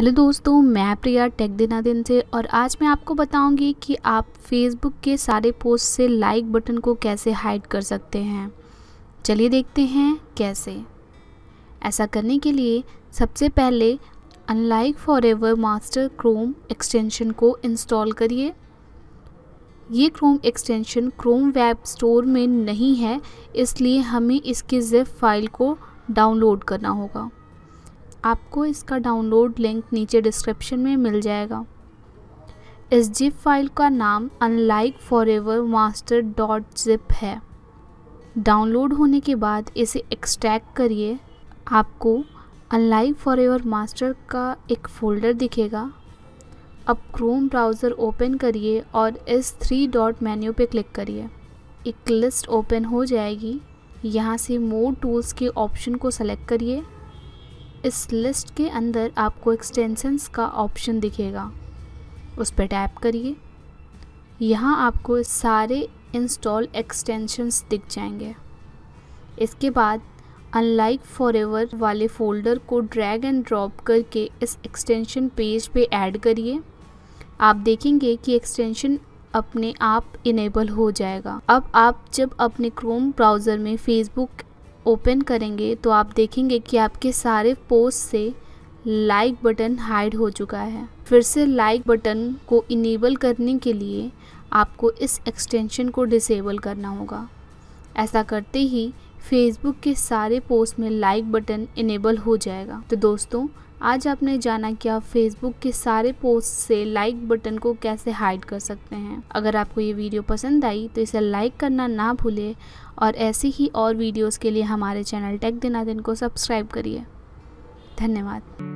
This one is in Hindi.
हेलो दोस्तों मैं प्रिया टेक दिना दिन से और आज मैं आपको बताऊंगी कि आप फेसबुक के सारे पोस्ट से लाइक बटन को कैसे हाइड कर सकते हैं चलिए देखते हैं कैसे ऐसा करने के लिए सबसे पहले unlike forever master Chrome extension को इंस्टॉल करिए ये Chrome extension Chrome web store में नहीं है इसलिए हमें इसकी जिप फाइल को डाउनलोड करना होगा आपको इसका डाउनलोड लिंक नीचे डिस्क्रिप्शन में मिल जाएगा इस जिप फाइल का नाम unlike forever master dot zip है डाउनलोड होने के बाद इसे एक्सट्रैक्ट करिए आपको अनलाइक फॉर एवर मास्टर का एक फ़ोल्डर दिखेगा अब क्रोम ब्राउज़र ओपन करिए और इस थ्री डॉट मेन्यू पे क्लिक करिए एक लिस्ट ओपन हो जाएगी यहाँ से मोर टूल्स के ऑप्शन को सेलेक्ट करिए इस लिस्ट के अंदर आपको एक्सटेंशंस का ऑप्शन दिखेगा उस पर टैप करिए यहाँ आपको सारे इंस्टॉल एक्सटेंशंस दिख जाएंगे इसके बाद अनलाइक फॉर वाले फ़ोल्डर को ड्रैग एंड ड्रॉप करके इस एक्सटेंशन पेज पे ऐड करिए आप देखेंगे कि एक्सटेंशन अपने आप इनेबल हो जाएगा अब आप जब अपने क्रोम ब्राउज़र में फेसबुक ओपन करेंगे तो आप देखेंगे कि आपके सारे पोस्ट से लाइक बटन हाइड हो चुका है फिर से लाइक बटन को इनेबल करने के लिए आपको इस एक्सटेंशन को डिसेबल करना होगा ऐसा करते ही फेसबुक के सारे पोस्ट में लाइक बटन इनेबल हो जाएगा तो दोस्तों आज आपने जाना कि आप फेसबुक के सारे पोस्ट से लाइक बटन को कैसे हाइड कर सकते हैं अगर आपको ये वीडियो पसंद आई तो इसे लाइक करना ना भूलें और ऐसे ही और वीडियोस के लिए हमारे चैनल टेक दिनादिन को सब्सक्राइब करिए धन्यवाद